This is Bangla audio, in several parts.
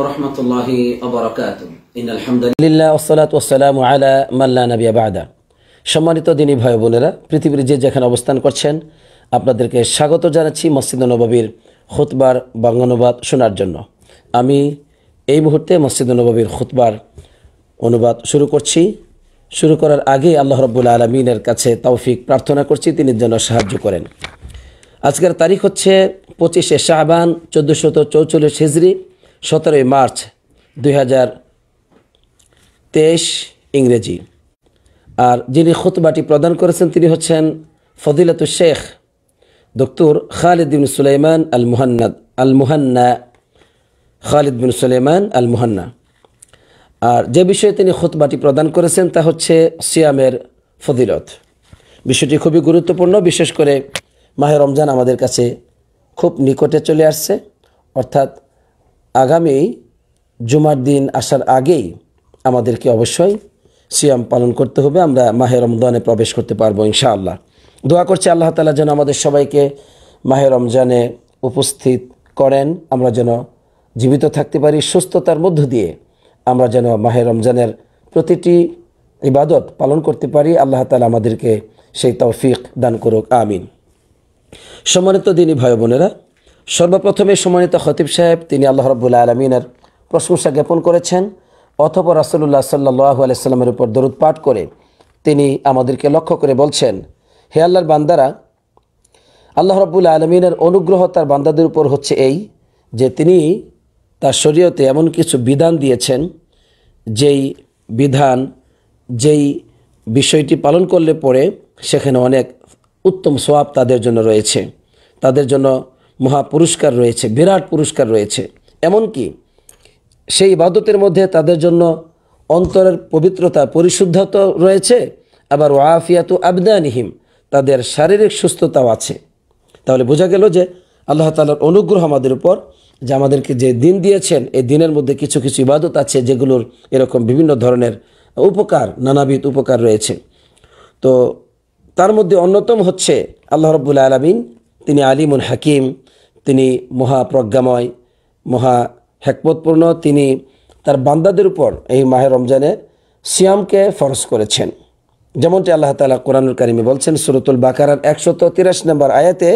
সম্মানিত দিনী ভাই বোনেরা পৃথিবীর যে যেখানে অবস্থান করছেন আপনাদেরকে স্বাগত জানাচ্ছি মসজিদ নবাবীর খুতবার বাংলানুবাদ শোনার জন্য আমি এই মুহূর্তে মসজিদ নবাবীর খুতবার অনুবাদ শুরু করছি শুরু করার আগে আল্লাহ রব্বুল আলমিনের কাছে তৌফিক প্রার্থনা করছি তিনি যেন সাহায্য করেন আজকের তারিখ হচ্ছে পঁচিশে শাহবান চোদ্দোশত চৌচল্লিশ হিজড়ি সতেরোই মার্চ দুই তেইশ ইংরেজি আর যিনি খুতবাটি প্রদান করেছেন তিনি হচ্ছেন ফদিলাতু শেখ দক্তর খালিদ বিন সুলাইমান আল মুহান্নাদ আল মুহান্না খালিদ বিন সুলাইমান আল মুহান্না আর যে বিষয়ে তিনি খুতবাটি প্রদান করেছেন তা হচ্ছে সিয়ামের ফদিলত বিষয়টি খুবই গুরুত্বপূর্ণ বিশেষ করে মাহে রমজান আমাদের কাছে খুব নিকটে চলে আসছে অর্থাৎ আগামী জুমার দিন আসার আগেই আমাদেরকে অবশ্যই সিয়াম পালন করতে হবে আমরা মাহের রমজানে প্রবেশ করতে পারবো ইনশাআল্লাহ দোয়া করছি আল্লাহ তালা যেন আমাদের সবাইকে মাহের রমজানে উপস্থিত করেন আমরা যেন জীবিত থাকতে পারি সুস্থতার মধ্য দিয়ে আমরা যেন মাহের রমজানের প্রতিটি ইবাদত পালন করতে পারি আল্লাহ তালা আমাদেরকে সেই তৌফিক দান করুক আমিন সম্মানিত দিনই ভাই বোনেরা সর্বপ্রথমে সম্মানিত খতিব সাহেব তিনি আল্লাহ রব্বুল আলমিনের প্রশংসা জ্ঞাপন করেছেন অথপর রাসুল্লাহ সাল্লাহ আলাইস্লামের উপর দরুদ পাঠ করে তিনি আমাদেরকে লক্ষ্য করে বলছেন হে আল্লাহর বান্দারা আল্লাহ রব্বুল আলমিনের অনুগ্রহ তার বান্দাদের উপর হচ্ছে এই যে তিনি তার শরীয়তে এমন কিছু বিধান দিয়েছেন যেই বিধান যেই বিষয়টি পালন করলে পরে সেখানে অনেক উত্তম স্বভাব তাদের জন্য রয়েছে তাদের জন্য মহা পুরস্কার রয়েছে বিরাট পুরস্কার রয়েছে এমনকি সেই ইবাদতের মধ্যে তাদের জন্য অন্তরের পবিত্রতা পরিশুদ্ধত রয়েছে আবার ওয়াফিয়াত আবদানিহিম তাদের শারীরিক সুস্থতাও আছে তাহলে বোঝা গেল যে আল্লাহ তালার অনুগ্রহ আমাদের উপর যে আমাদেরকে যে দিন দিয়েছেন এই দিনের মধ্যে কিছু কিছু ইবাদত আছে যেগুলোর এরকম বিভিন্ন ধরনের উপকার নানাবিধ উপকার রয়েছে তো তার মধ্যে অন্যতম হচ্ছে আল্লাহ রব্বুল আলমিন তিনি আলিমুল হাকিম তিনি মহাপ্রজ্ঞাময় মহা হেকমতপূর্ণ তিনি তার বান্দাদের উপর এই মাহে রমজানে সিয়ামকে ফরজ করেছেন যেমনটি আল্লাহ তালা কোরআনুল কারিমে বলছেন সুরতুল বাকারার একশত তিরাশি নম্বর আয়াতে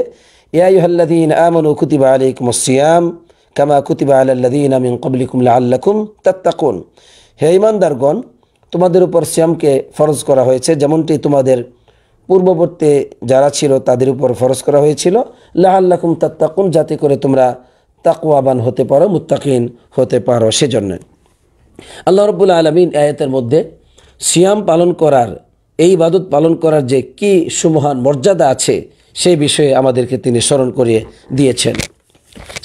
আমন আমনু কুতিবা আলিকুম সিয়াম কামা কুতিবা আল্লাদিন আমিন কবলিকুম আল্লাকুম তাত্তাকুন হে ইমানদারগণ তোমাদের উপর সিয়ামকে ফরজ করা হয়েছে যেমনটি তোমাদের পূর্ববর্তী যারা ছিল তাদের উপর ফরজ করা হয়েছিল লাহাল্লাকুম তাত্তাকুন যাতে করে তোমরা তাকুয়াবান হতে পারো মুত্তাকিন হতে পারো সেজন্য আল্লাহ রব্বুল আলমিন আয়াতের মধ্যে সিয়াম পালন করার এই বাদত পালন করার যে কি সুমহান মর্যাদা আছে সেই বিষয়ে আমাদেরকে তিনি স্মরণ করিয়ে দিয়েছেন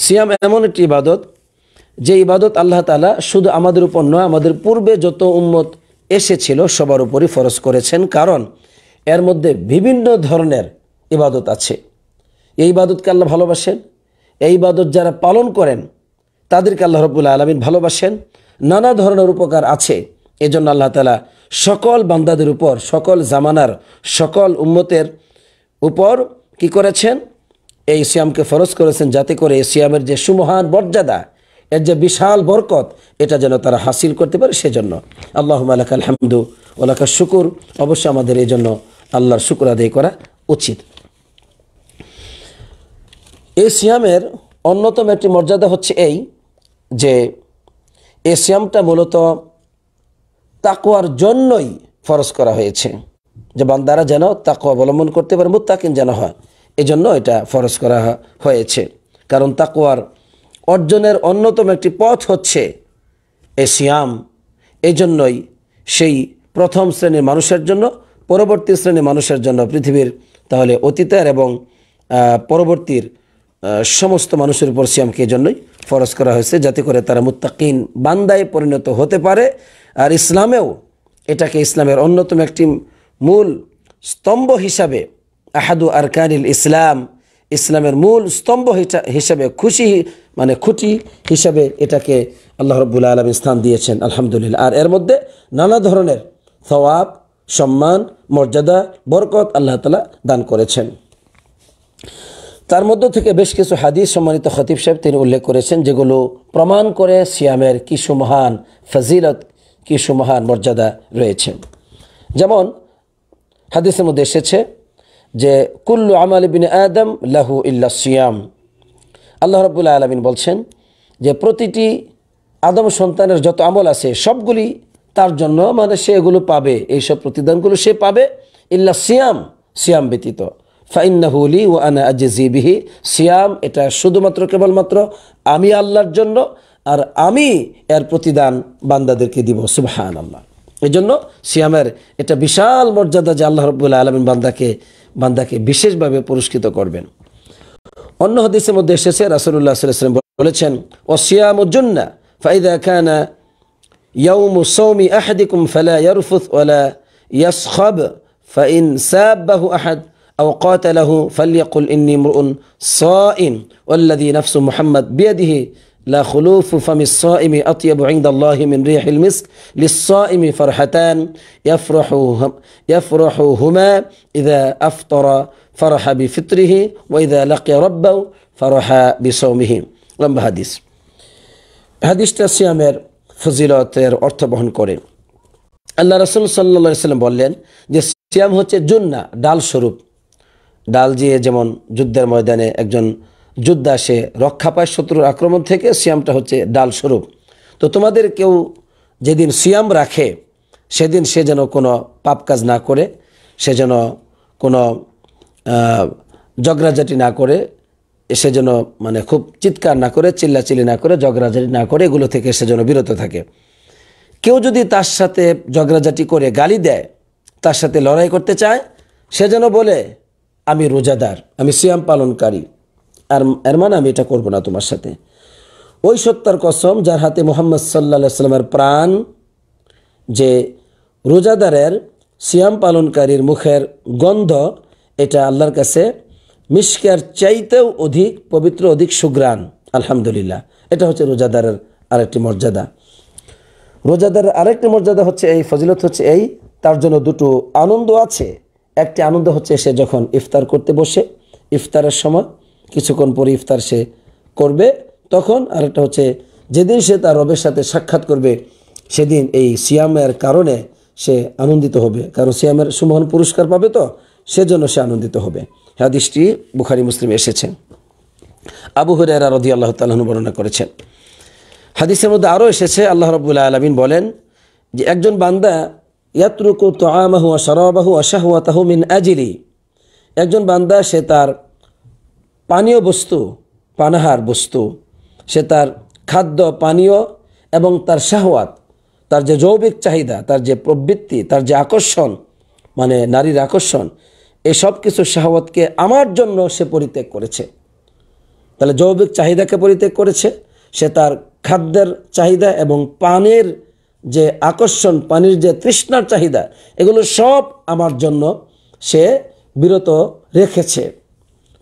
সিয়াম এমন একটি ইবাদত যে ইবাদত আল্লাহ তালা শুধু আমাদের উপর নয় আমাদের পূর্বে যত উম্মত এসেছিল সবার উপরই ফরজ করেছেন কারণ এর মধ্যে বিভিন্ন ধরনের ইবাদত আছে এই ইবাদতকে আল্লাহ ভালোবাসেন এই ইবাদত যারা পালন করেন তাদেরকে আল্লাহ রবুল্লা আলমিন ভালোবাসেন নানা ধরনের উপকার আছে এজন্য আল্লাহ তালা সকল বান্দাদের উপর সকল জামানার সকল উম্মতের উপর কি করেছেন এই সিয়ামকে ফরজ করেছেন যাতে করে এই সিয়ামের যে সুমহান মর্যাদা এর যে বিশাল বরকত এটা যেন তারা হাসিল করতে পারে সেজন্য আল্লাহ আলাক আলহামদু ওলাকা শুকুর অবশ্যই আমাদের এই জন্য আল্লাহর শুক্র আদায় করা উচিত এই সিয়ামের অন্যতম একটি মর্যাদা হচ্ছে এই যে এ সিয়ামটা মূলত তাকুয়ার জন্যই ফরজ করা হয়েছে যে বান্দারা যেন তাকুয়া অবলম্বন করতে পারে মুতাকিন যেন হয় এজন্য এটা ফরজ করা হয়েছে কারণ তাকুয়ার অর্জনের অন্যতম একটি পথ হচ্ছে এ সিয়াম এজন্যই সেই প্রথম শ্রেণীর মানুষের জন্য পরবর্তী শ্রেণী মানুষের জন্য পৃথিবীর তাহলে অতীতের এবং পরবর্তীর সমস্ত মানুষের উপর সিয়ামকে জন্যই ফরজ করা হয়েছে যাতে করে তারা মুত্তাকিন বান্দায় পরিণত হতে পারে আর ইসলামেও এটাকে ইসলামের অন্যতম একটি মূল স্তম্ভ হিসাবে আহাদু আর কানিল ইসলাম ইসলামের মূল স্তম্ভ হিসাবে খুশি মানে খুঁটি হিসাবে এটাকে আল্লাহ রব্বুল আলম স্থান দিয়েছেন আলহামদুলিল্লাহ আর এর মধ্যে নানা ধরনের সবাব সম্মান মর্যাদা বরকত আল্লাহ তালা দান করেছেন তার মধ্য থেকে বেশ কিছু হাদিস সম্মানিত খতিব সাহেব তিনি উল্লেখ করেছেন যেগুলো প্রমাণ করে সিয়ামের কিছু মহান ফজিলত কিছু মহান মর্যাদা রয়েছে যেমন হাদিসের মধ্যে এসেছে যে কুল্লু আমাল বিন আদম লাহু ইল্লা সিয়াম আল্লাহ রবুল্লা আলমিন বলছেন যে প্রতিটি আদম সন্তানের যত আমল আছে সবগুলি তার জন্য মানে সে এগুলো পাবে এইসব প্রতিদানগুলো সে পাবে ইল্লা সিয়াম সিয়াম ব্যতীত ফাইন্নাহুলি ও আনা আজিবিহি সিয়াম এটা শুধুমাত্র কেবলমাত্র আমি আল্লাহর জন্য আর আমি এর প্রতিদান বান্দাদেরকে দিব সুবাহান আল্লাহ এই জন্য সিয়ামের এটা বিশাল মর্যাদা যে আল্লাহ রবুল্লা আলমিন বান্দাকে বান্দাকে বিশেষভাবে পুরস্কৃত করবেন অন্য হদিসের মধ্যে এসেছে রাসুল্লাহ বলেছেন ও সিয়াম জুন্না ফাইদা খানা يوم صوم أحدكم فلا يرفث ولا يصخب فإن سابه أحد أو قاتله فليقل إني امرؤ صائم والذي نفس محمد بيده لا خلوف فم الصائم أطيب عند الله من ريح المسك للصائم فرحتان يفرح يفرحهما إذا أفطر فرح بفطره وإذا لقي ربه فرح بصومه لم حديث حديث الصيامير ফজিলতের অর্থ বহন করে আল্লাহ রসুল সাল্লা সাল্লাম বললেন যে সিয়াম হচ্ছে জুন্না ডাল স্বরূপ ডাল দিয়ে যেমন যুদ্ধের ময়দানে একজন যোদ্ধা সে রক্ষা পায় শত্রুর আক্রমণ থেকে সিয়ামটা হচ্ছে ডাল স্বরূপ তো তোমাদের কেউ যেদিন সিয়াম রাখে সেদিন সে যেন কোনো পাপ কাজ না করে সে যেন কোনো জগরাজাটি না করে সে যেন মানে খুব চিৎকার না করে চিল্লাচিল্লি না করে জগরাজারি না করে এগুলো থেকে সে যেন বিরত থাকে কেউ যদি তার সাথে জগরাজাটি করে গালি দেয় তার সাথে লড়াই করতে চায় সে যেন বলে আমি রোজাদার আমি সিয়াম পালনকারী আর এর মানে আমি এটা করব না তোমার সাথে ওই সত্যার কসম যার হাতে মোহাম্মদ সাল্লা সাল্লামের প্রাণ যে রোজাদারের সিয়াম পালনকারীর মুখের গন্ধ এটা আল্লাহর কাছে মিসকের চাইতেও অধিক পবিত্র অধিক সুগ্রাণ আলহামদুলিল্লাহ এটা হচ্ছে রোজাদারের আরেকটি মর্যাদা রোজাদারের আরেকটি মর্যাদা হচ্ছে এই ফজিলত হচ্ছে এই তার জন্য দুটো আনন্দ আছে একটি আনন্দ হচ্ছে সে যখন ইফতার করতে বসে ইফতারের সময় কিছুক্ষণ পরে ইফতার সে করবে তখন আরেকটা হচ্ছে যেদিন সে তার রবের সাথে সাক্ষাৎ করবে সেদিন এই সিয়ামের কারণে সে আনন্দিত হবে কারণ সিয়ামের সুমহান পুরস্কার পাবে তো সেজন্য সে আনন্দিত হবে হাদিসটি বুখারি মুসলিমে এসেছে আবু হুরায়রা রদি আল্লাহ তালাহনু বর্ণনা করেছেন হাদিসের মধ্যে আরও এসেছে আল্লাহ রবুল্লা আলমিন বলেন যে একজন বান্দা ইয়াত্রুকু তো সরবাহু সরাবাহু আশাহুয়াতাহু মিন আজিলি একজন বান্দা সে তার পানীয় বস্তু পানাহার বস্তু সে তার খাদ্য পানীয় এবং তার শাহওয়াত তার যে যৌবিক চাহিদা তার যে প্রবৃত্তি তার যে আকর্ষণ মানে নারীর আকর্ষণ এসব কিছু শাহওয়াতকে আমার জন্য সে পরিত্যাগ করেছে তাহলে যৌবিক চাহিদাকে পরিত্যাগ করেছে সে তার খাদ্যের চাহিদা এবং পানের যে আকর্ষণ পানির যে তৃষ্ণার চাহিদা এগুলো সব আমার জন্য সে বিরত রেখেছে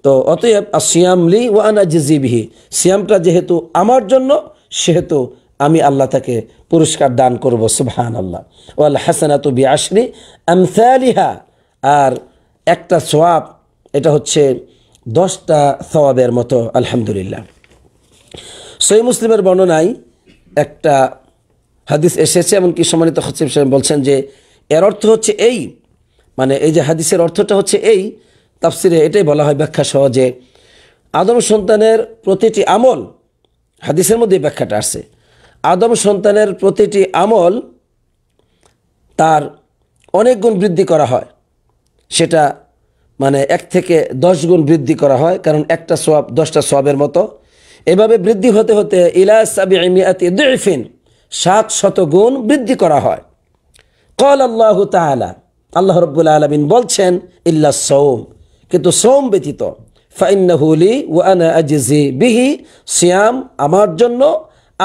তো অতএব সিয়াম লি ওয়ানা জিজিবিহি সিয়ামটা যেহেতু আমার জন্য সেহেতু আমি আল্লাহ তাকে পুরস্কার দান করব সুবহান আল্লাহ ওয়াল হাসানাতু বি আশরি আমসালিহা আর একটা সোয়াব এটা হচ্ছে দশটা সওয়াবের মতো আলহামদুলিল্লাহ সই মুসলিমের বর্ণনায় একটা হাদিস এসেছে এমনকি সম্মানিত হচ্ছে বলছেন যে এর অর্থ হচ্ছে এই মানে এই যে হাদিসের অর্থটা হচ্ছে এই তাফসিরে এটাই বলা হয় ব্যাখ্যা সহজে যে আদম সন্তানের প্রতিটি আমল হাদিসের মধ্যে ব্যাখ্যাটা আসে আদম সন্তানের প্রতিটি আমল তার অনেক গুণ বৃদ্ধি করা হয় সেটা মানে এক থেকে দশ গুণ বৃদ্ধি করা হয় কারণ একটা সোয়াব দশটা সোয়াবের মতো এভাবে বৃদ্ধি হতে হতে ইলাস সাত শত গুণ বৃদ্ধি করা হয় কল আল্লাহ তালা আল্লাহ রব্বুল আলমিন বলছেন ইল্লা সৌম কিন্তু সৌম ব্যতীত ফাইন্নাহুলি ওয়ানা আজিজি বিহি সিয়াম আমার জন্য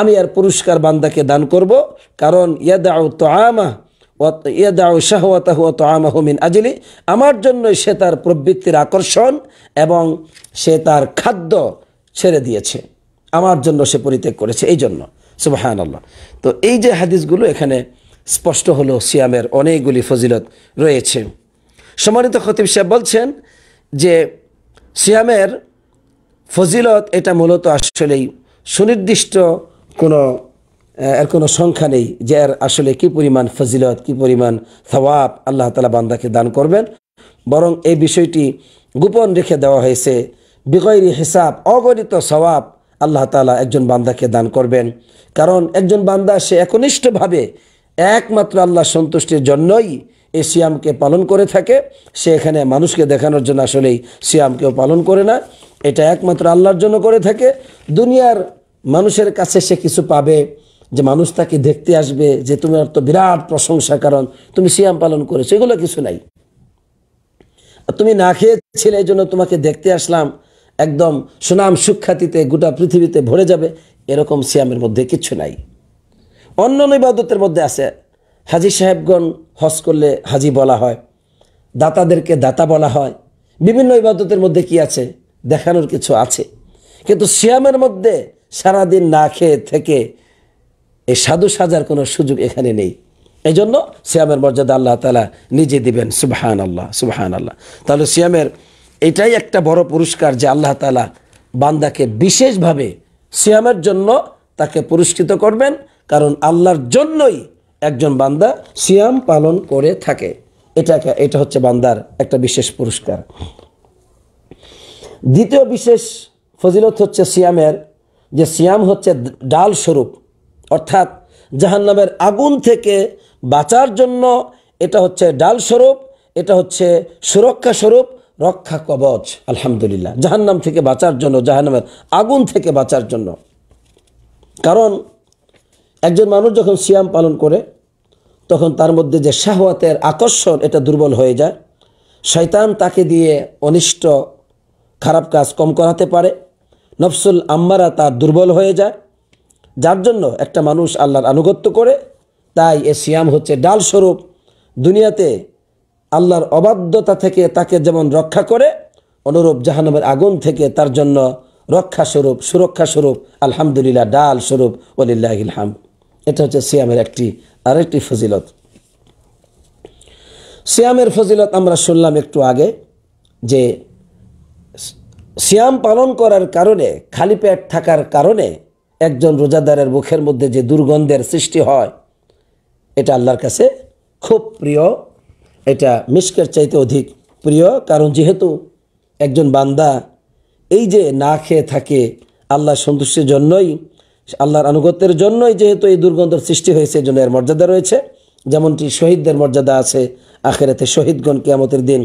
আমি আর পুরস্কার বান্দাকে দান করব কারণ ইয়াদ তো আমা মিন আজলি আমার জন্য সে তার প্রবৃত্তির আকর্ষণ এবং সে তার খাদ্য ছেড়ে দিয়েছে আমার জন্য সে পরিত্যাগ করেছে এই জন্য সুবাহান আল্লাহ তো এই যে হাদিসগুলো এখানে স্পষ্ট হলো সিয়ামের অনেকগুলি ফজিলত রয়েছে সমানিত খতিব সাহেব বলছেন যে সিয়ামের ফজিলত এটা মূলত আসলেই সুনির্দিষ্ট কোনো এর কোনো সংখ্যা নেই যে এর আসলে কি পরিমাণ ফজিলত কি পরিমাণ সওয়াব আল্লাহ তালা বান্দাকে দান করবেন বরং এই বিষয়টি গোপন রেখে দেওয়া হয়েছে বিগৈরি হিসাব অগণিত সওয়াব আল্লাহ তালা একজন বান্দাকে দান করবেন কারণ একজন বান্দা সে একনিষ্ঠভাবে একমাত্র আল্লাহ সন্তুষ্টির জন্যই এই সিয়ামকে পালন করে থাকে সে এখানে মানুষকে দেখানোর জন্য আসলেই সিয়ামকেও পালন করে না এটা একমাত্র আল্লাহর জন্য করে থাকে দুনিয়ার মানুষের কাছে সে কিছু পাবে যে মানুষ তাকে দেখতে আসবে যে তোমার তো বিরাট প্রশংসা কারণ তুমি সিয়াম পালন করেছো এগুলো কিছু নাই তুমি না খেয়েছিলে এই জন্য তোমাকে দেখতে আসলাম একদম সুনাম সুখ্যাতিতে গোটা পৃথিবীতে ভরে যাবে এরকম সিয়ামের মধ্যে কিছু নাই অন্য নৈবাদতের মধ্যে আছে হাজি সাহেবগণ হস করলে হাজি বলা হয় দাতাদেরকে দাতা বলা হয় বিভিন্ন ইবাদতের মধ্যে কি আছে দেখানোর কিছু আছে কিন্তু সিয়ামের মধ্যে সারাদিন না খেয়ে থেকে এই সাধু সাজার কোনো সুযোগ এখানে নেই এই জন্য সিয়ামের মর্যাদা আল্লাহ তালা নিজে দিবেন সুবাহান আল্লাহ সুবাহান আল্লাহ তাহলে সিয়ামের এটাই একটা বড় পুরস্কার যে আল্লাহ তালা বান্দাকে বিশেষভাবে সিয়ামের জন্য তাকে পুরস্কৃত করবেন কারণ আল্লাহর জন্যই একজন বান্দা সিয়াম পালন করে থাকে এটা এটা হচ্ছে বান্দার একটা বিশেষ পুরস্কার দ্বিতীয় বিশেষ ফজিলত হচ্ছে সিয়ামের যে সিয়াম হচ্ছে ডাল স্বরূপ অর্থাৎ জাহান্নামের আগুন থেকে বাঁচার জন্য এটা হচ্ছে ডাল স্বরূপ এটা হচ্ছে সুরক্ষা স্বরূপ রক্ষা কবচ আলহামদুলিল্লাহ জাহান্নাম থেকে বাঁচার জন্য জাহান্নামের আগুন থেকে বাঁচার জন্য কারণ একজন মানুষ যখন সিয়াম পালন করে তখন তার মধ্যে যে শাহওয়াতের আকর্ষণ এটা দুর্বল হয়ে যায় শয়তান তাকে দিয়ে অনিষ্ট খারাপ কাজ কম করাতে পারে নফসুল আম্মারা তার দুর্বল হয়ে যায় যার জন্য একটা মানুষ আল্লাহর আনুগত্য করে তাই এ সিয়াম হচ্ছে ডাল স্বরূপ দুনিয়াতে আল্লাহর অবাধ্যতা থেকে তাকে যেমন রক্ষা করে অনুরূপ জাহানবের আগুন থেকে তার জন্য রক্ষা স্বরূপ সুরক্ষা স্বরূপ আলহামদুলিল্লাহ ডাল স্বরূপ ইলহাম এটা হচ্ছে সিয়ামের একটি আরেকটি ফজিলত সিয়ামের ফজিলত আমরা শুনলাম একটু আগে যে সিয়াম পালন করার কারণে খালি পেট থাকার কারণে একজন রোজাদারের মুখের মধ্যে যে দুর্গন্ধের সৃষ্টি হয় এটা আল্লাহর কাছে খুব প্রিয় এটা মিশকের চাইতে অধিক প্রিয় কারণ যেহেতু একজন বান্দা এই যে না খেয়ে থাকে আল্লাহ সন্তুষ্টির জন্যই আল্লাহর আনুগত্যের জন্যই যেহেতু এই দুর্গন্ধের সৃষ্টি হয়েছে জন্য এর মর্যাদা রয়েছে যেমনটি শহীদদের মর্যাদা আছে আখেরাতে শহীদগণ কেয়ামতের দিন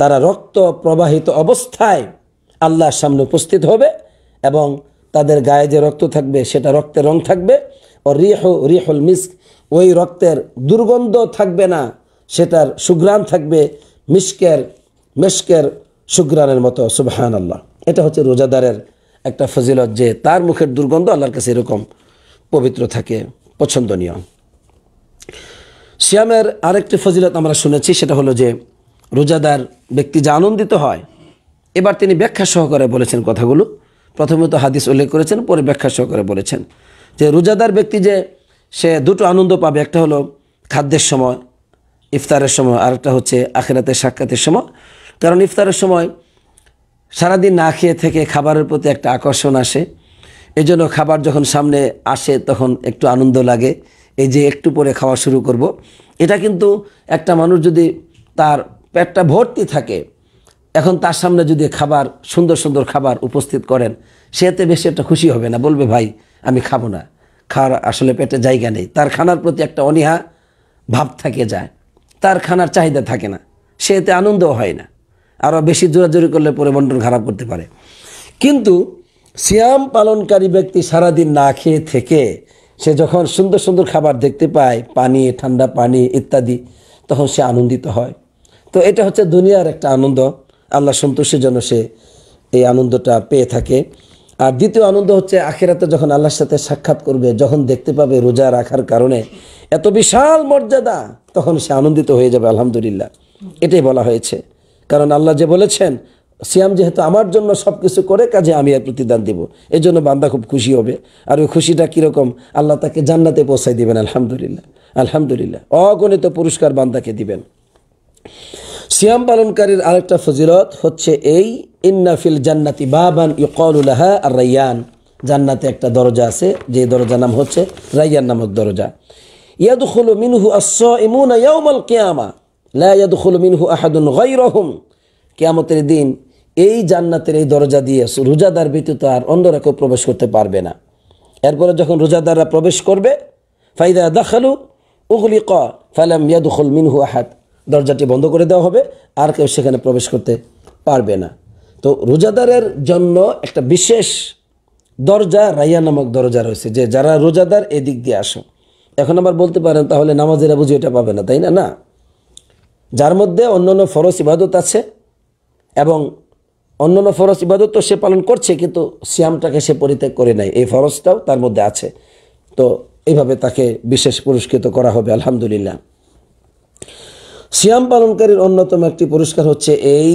তারা রক্ত প্রবাহিত অবস্থায় আল্লাহর সামনে উপস্থিত হবে এবং তাদের গায়ে যে রক্ত থাকবে সেটা রক্তের রং থাকবে ও রিহ রিহুল মিস্ক ওই রক্তের দুর্গন্ধ থাকবে না সেটার সুগ্রাম থাকবে মিস্কের মেস্কের সুগ্রানের মতো সুবাহান আল্লাহ এটা হচ্ছে রোজাদারের একটা ফজিলত যে তার মুখের দুর্গন্ধ আল্লাহর কাছে এরকম পবিত্র থাকে পছন্দনীয় শ্যামের আরেকটি ফজিলত আমরা শুনেছি সেটা হলো যে রোজাদার ব্যক্তি যা আনন্দিত হয় এবার তিনি ব্যাখ্যা সহকারে বলেছেন কথাগুলো প্রথমে তো হাদিস উল্লেখ করেছেন পরে ব্যাখ্যা সহকারে বলেছেন যে রোজাদার ব্যক্তি যে সে দুটো আনন্দ পাবে একটা হলো খাদ্যের সময় ইফতারের সময় আর একটা হচ্ছে আখেরাতের সাক্ষাতের সময় কারণ ইফতারের সময় সারাদিন না খেয়ে থেকে খাবারের প্রতি একটা আকর্ষণ আসে এজন্য খাবার যখন সামনে আসে তখন একটু আনন্দ লাগে এই যে একটু পরে খাওয়া শুরু করব। এটা কিন্তু একটা মানুষ যদি তার পেটটা ভর্তি থাকে এখন তার সামনে যদি খাবার সুন্দর সুন্দর খাবার উপস্থিত করেন সে এতে বেশি একটা খুশি হবে না বলবে ভাই আমি খাবো না খাওয়ার আসলে পেটে জায়গা নেই তার খানার প্রতি একটা অনীহা ভাব থাকে যায় তার খানার চাহিদা থাকে না সে এতে আনন্দও হয় না আরও বেশি জোরাজোরি করলে পরে মন্ডল খারাপ করতে পারে কিন্তু শ্যাম পালনকারী ব্যক্তি সারাদিন না খেয়ে থেকে সে যখন সুন্দর সুন্দর খাবার দেখতে পায় পানি ঠান্ডা পানি ইত্যাদি তখন সে আনন্দিত হয় তো এটা হচ্ছে দুনিয়ার একটা আনন্দ আল্লাহ সন্তোষের জন্য সে এই আনন্দটা পেয়ে থাকে আর দ্বিতীয় আনন্দ হচ্ছে আখেরাতে যখন আল্লাহর সাথে সাক্ষাৎ করবে যখন দেখতে পাবে রোজা রাখার কারণে এত বিশাল মর্যাদা তখন সে আনন্দিত হয়ে যাবে আলহামদুলিল্লাহ এটাই বলা হয়েছে কারণ আল্লাহ যে বলেছেন সিয়াম যেহেতু আমার জন্য সব কিছু করে কাজে আমি আর প্রতিদান দিব এই জন্য বান্দা খুব খুশি হবে আর ওই খুশিটা কীরকম আল্লাহ তাকে জান্নাতে পৌঁছাই দিবেন আলহামদুলিল্লাহ আলহামদুলিল্লাহ অগণিত পুরস্কার বান্দাকে দিবেন সিয়াম পালনকারীর আরেকটা ফজিলত হচ্ছে এই ইন্নাফিল জান্নাতি বাবান ইকলুলাহা আর রাইয়ান জান্নাতে একটা দরজা আছে যে দরজার নাম হচ্ছে রাইয়ান নামক দরজা ইয়াদুল মিনহু আসমুন ইয়াউমাল কেয়ামা লাদুল মিনহু আহাদুন গৈরহম কেয়ামতের দিন এই জান্নাতের এই দরজা দিয়ে রোজাদার ব্যতীত আর অন্যরা কেউ প্রবেশ করতে পারবে না এরপরে যখন রোজাদাররা প্রবেশ করবে ফাইদা দাখালু ক ফালাম ইয়াদুল মিনহু আহাদ দরজাটি বন্ধ করে দেওয়া হবে আর কেউ সেখানে প্রবেশ করতে পারবে না তো রোজাদারের জন্য একটা বিশেষ দরজা রাইয়া নামক দরজা রয়েছে যে যারা রোজাদার এদিক দিয়ে আসো এখন আবার বলতে পারেন তাহলে নামাজেরা বুঝি এটা পাবে না তাই না না যার মধ্যে অন্যান্য ফরজ ইবাদত আছে এবং অন্যান্য ফরজ ইবাদত তো সে পালন করছে কিন্তু শ্যামটাকে সে পরিত্যাগ করে নাই এই ফরজটাও তার মধ্যে আছে তো এইভাবে তাকে বিশেষ পুরস্কৃত করা হবে আলহামদুলিল্লাহ সিয়াম পালনকারীর অন্যতম একটি পুরস্কার হচ্ছে এই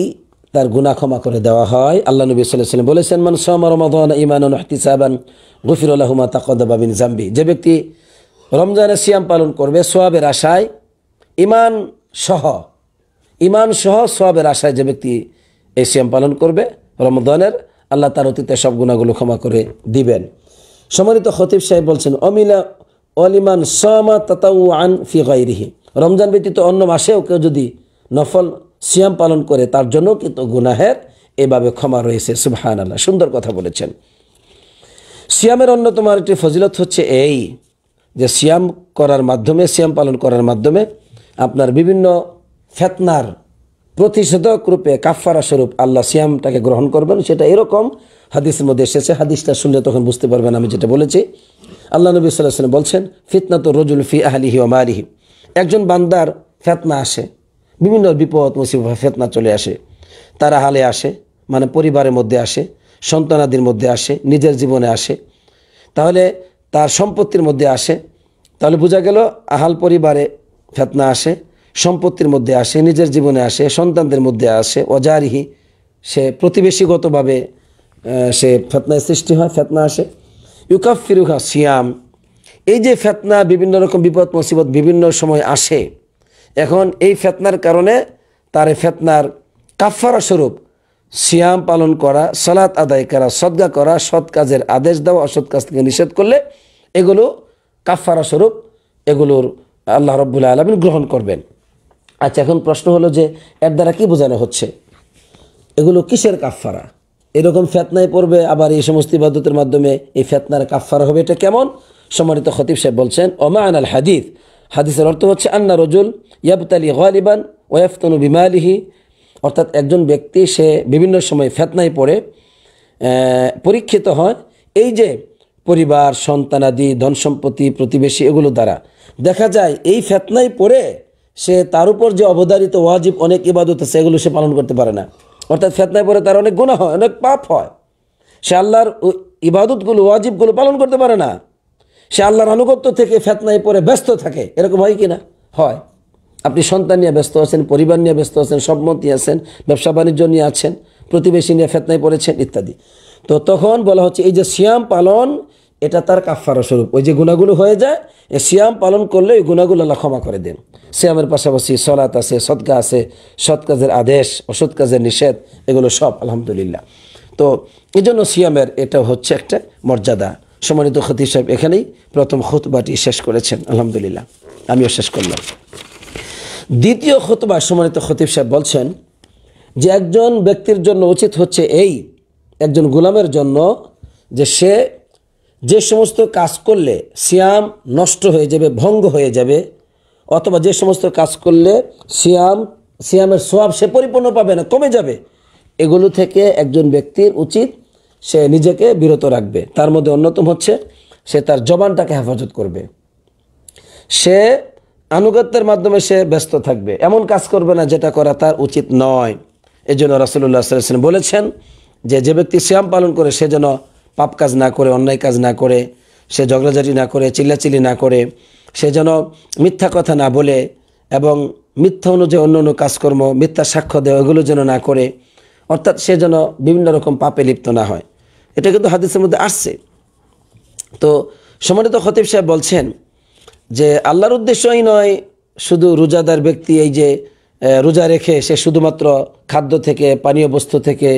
তার গুণা ক্ষমা করে দেওয়া হয় আল্লাহ নবী সাল্লাম বলেছেন মান সামা রমাদান ইমান সাহাবান গফির আল্লাহমা তাকদাবিন জাম্বি যে ব্যক্তি রমজানে সিয়াম পালন করবে সোয়াবের আশায় ইমান সহ ইমান সহ সোয়াবের আশায় যে ব্যক্তি এই সিয়াম পালন করবে রমদানের আল্লাহ তার অতীতে সব গুণাগুলো ক্ষমা করে দিবেন সমানিত খতিব সাহেব বলছেন অমিলা অলিমান সামা তাতাউ আন ফি গাইরিহি রমজান ব্যতীত অন্য মাসেও কেউ যদি নফল সিয়াম পালন করে তার জন্য কিন্তু গুনাহের এভাবে ক্ষমা রয়েছে সুবহান আল্লাহ সুন্দর কথা বলেছেন সিয়ামের অন্যতম একটি ফজিলত হচ্ছে এই যে সিয়াম করার মাধ্যমে সিয়াম পালন করার মাধ্যমে আপনার বিভিন্ন ফেতনার প্রতিষেধক রূপে কাফারা স্বরূপ আল্লাহ সিয়ামটাকে গ্রহণ করবেন সেটা এরকম হাদিসের মধ্যে এসেছে হাদিসটা শুনলে তখন বুঝতে পারবেন আমি যেটা বলেছি আল্লাহ নবী সাল্লাহ বলছেন ফিতনা তো রজুল ফি আহলিহি ওমালিহি একজন বান্দার ফেতনা আসে বিভিন্ন বিপদ মুসিবত ফেতনা চলে আসে তারা হালে আসে মানে পরিবারের মধ্যে আসে সন্তানাদির মধ্যে আসে নিজের জীবনে আসে তাহলে তার সম্পত্তির মধ্যে আসে তাহলে বোঝা গেল আহাল পরিবারে ফেতনা আসে সম্পত্তির মধ্যে আসে নিজের জীবনে আসে সন্তানদের মধ্যে আসে অজারিহি সে প্রতিবেশীগতভাবে সে ফেতনায় সৃষ্টি হয় ফেতনা আসে ইউকাফিরুহা সিয়াম এই যে ফেতনা বিভিন্ন রকম বিপদ মুসিবত বিভিন্ন সময় আসে এখন এই ফেতনার কারণে তার ফেতনার কাফারা স্বরূপ সিয়াম পালন করা সালাত আদায় করা সদ্গা করা সৎ কাজের আদেশ দেওয়া অসৎ কাজ থেকে নিষেধ করলে এগুলো কাফারা স্বরূপ এগুলোর আল্লাহ রব্বুল্লা আলমিন গ্রহণ করবেন আচ্ছা এখন প্রশ্ন হলো যে এর দ্বারা কি বোঝানো হচ্ছে এগুলো কিসের কাফারা এরকম ফেতনায় পড়বে আবার এই সমস্ত ইবাদতের মাধ্যমে এই ফেতনার কাফার হবে এটা কেমন সম্মানিত খতিব সাহেব বলছেন ওমান আল হাদিস হাদিসের অর্থ হচ্ছে আন্না রজুল ইয়াবতালি গালিবান বিমা বিমালিহি অর্থাৎ একজন ব্যক্তি সে বিভিন্ন সময় ফেতনায় পড়ে পরীক্ষিত হয় এই যে পরিবার সন্তানাদি ধন সম্পত্তি প্রতিবেশী এগুলো দ্বারা দেখা যায় এই ফেতনায় পড়ে সে তার উপর যে অবদারিত ওয়াজিব অনেক ইবাদত আছে এগুলো সে পালন করতে পারে না অর্থাৎ ফেতনায় পড়ে তার অনেক গুণা হয় অনেক পাপ হয় সে আল্লাহর ইবাদতগুলো ওয়াজিবগুলো পালন করতে পারে না সে আল্লাহর আনুগত্য থেকে ফেতনায় পড়ে ব্যস্ত থাকে এরকম হয় কি না হয় আপনি সন্তান নিয়ে ব্যস্ত আছেন পরিবার নিয়ে ব্যস্ত আছেন সম্মত নিয়ে আছেন ব্যবসা বাণিজ্য নিয়ে আছেন প্রতিবেশী নিয়ে ফেতনায় পড়েছেন ইত্যাদি তো তখন বলা হচ্ছে এই যে শ্যাম পালন এটা তার কাফারা স্বরূপ ওই যে গুণাগুলো হয়ে যায় শ্যাম পালন করলে ওই গুণাগুলো আল্লাহ ক্ষমা করে দেন শ্যামের পাশাপাশি সলাত আছে সৎকা আছে সৎ কাজের আদেশ অসৎ কাজের নিষেধ এগুলো সব আলহামদুলিল্লাহ তো এই জন্য শ্যামের এটা হচ্ছে একটা মর্যাদা সম্মানিত খতিব সাহেব এখানেই প্রথম খুতবাটি শেষ করেছেন আলহামদুলিল্লাহ আমিও শেষ করলাম দ্বিতীয় খুতবা সম্মানিত খতিব সাহেব বলছেন যে একজন ব্যক্তির জন্য উচিত হচ্ছে এই একজন গোলামের জন্য যে সে যে সমস্ত কাজ করলে শ্যাম নষ্ট হয়ে যাবে ভঙ্গ হয়ে যাবে অথবা যে সমস্ত কাজ করলে শ্যাম শ্যামের স্বভাব সে পরিপূর্ণ পাবে না কমে যাবে এগুলো থেকে একজন ব্যক্তির উচিত সে নিজেকে বিরত রাখবে তার মধ্যে অন্যতম হচ্ছে সে তার জবানটাকে হেফাজত করবে সে আনুগত্যের মাধ্যমে সে ব্যস্ত থাকবে এমন কাজ করবে না যেটা করা তার উচিত নয় এজন্য রাসুল্লাহ বলেছেন যে যে ব্যক্তি শ্যাম পালন করে সে যেন পাপ কাজ না করে অন্যায় কাজ না করে সে ঝগড়াঝাটি না করে চিল্লাচিল্লি না করে সে যেন মিথ্যা কথা না বলে এবং মিথ্যা অনুযায়ী অন্য অন্য কাজকর্ম মিথ্যা সাক্ষ্য দেয় ওগুলো যেন না করে অর্থাৎ সে যেন বিভিন্ন রকম পাপে লিপ্ত না হয় এটা কিন্তু হাদিসের মধ্যে আসছে তো সমানিত খতিব সাহেব বলছেন যে আল্লাহর উদ্দেশ্যই নয় শুধু রোজাদার ব্যক্তি এই যে রোজা রেখে সে শুধুমাত্র খাদ্য থেকে পানীয় বস্তু থেকে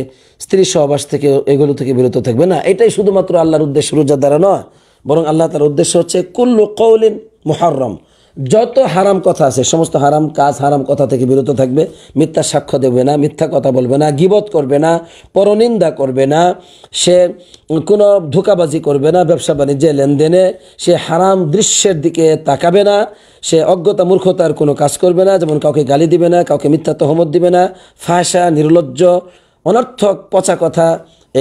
স্ত্রী সহবাস থেকে এগুলো থেকে বিরত থাকবে না এটাই শুধুমাত্র আল্লাহর উদ্দেশ্য রোজা দ্বারা নয় বরং আল্লাহ তার উদ্দেশ্য হচ্ছে কুল্লু কৌলিন মোহরম যত হারাম কথা আছে সমস্ত হারাম কাজ হারাম কথা থেকে বিরত থাকবে মিথ্যা সাক্ষ্য দেবে না মিথ্যা কথা বলবে না গিবত করবে না পরনিন্দা করবে না সে কোনো ধোকাবাজি করবে না ব্যবসা বাণিজ্যে লেনদেনে সে হারাম দৃশ্যের দিকে তাকাবে না সে অজ্ঞতা মূর্খতার কোনো কাজ করবে না যেমন কাউকে গালি দিবে না কাউকে মিথ্যা তহমত দিবে না ফাঁসা নির্লজ্জ অনর্থক পচা কথা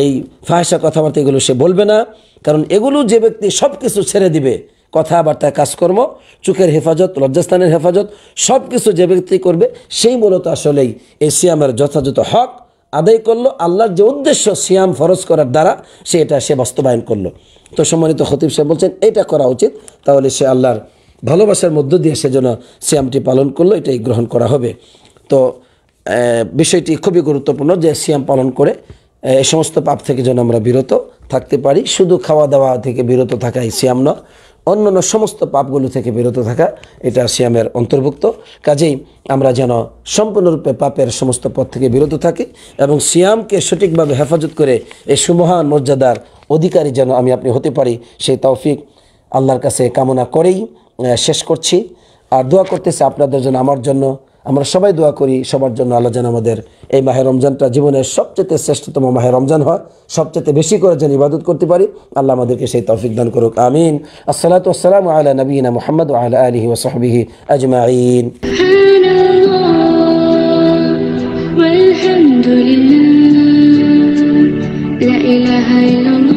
এই ফাঁসা কথাবার্তা এগুলো সে বলবে না কারণ এগুলো যে ব্যক্তি সব কিছু ছেড়ে দিবে কথাবার্তা কাজকর্ম চোখের হেফাজত লজ্জাস্থানের হেফাজত সব কিছু যে ব্যক্তি করবে সেই মূলত আসলেই এই সিয়ামের যথাযথ হক আদায় করলো আল্লাহর যে উদ্দেশ্য সিয়াম ফরজ করার দ্বারা সে এটা সে বাস্তবায়ন করলো তো সম্মানিত খতিব সাহেব বলছেন এটা করা উচিত তাহলে সে আল্লাহর ভালোবাসার মধ্য দিয়ে সে যেন সিয়ামটি পালন করলো এটাই গ্রহণ করা হবে তো বিষয়টি খুবই গুরুত্বপূর্ণ যে সিয়াম পালন করে এই সমস্ত পাপ থেকে যেন আমরা বিরত থাকতে পারি শুধু খাওয়া দাওয়া থেকে বিরত থাকাই সিয়াম নয় অন্যান্য সমস্ত পাপগুলো থেকে বিরত থাকা এটা শ্যামের অন্তর্ভুক্ত কাজেই আমরা যেন সম্পূর্ণরূপে পাপের সমস্ত পথ থেকে বিরত থাকি এবং শ্যামকে সঠিকভাবে হেফাজত করে এই সুমহান মর্যাদার অধিকারী যেন আমি আপনি হতে পারি সেই তৌফিক আল্লাহর কাছে কামনা করেই শেষ করছি আর দোয়া করতেছে আপনাদের জন্য আমার জন্য আমরা সবাই দোয়া করি সবার জন্য আল্লাহ যেন আমাদের এই মাহে রমজানটা জীবনের সবচেয়ে শ্রেষ্ঠতম মাহে রমজান হয় সবচেয়ে বেশি করে যেন ইবাদত করতে পারি আল্লাহ আমাদেরকে সেই তৌফিক দান করুক আমিন আসসালাম আল্লাহ নবীনা মোহাম্মদ আলহি ওসহবিহি আজমাইন والحمد لله لا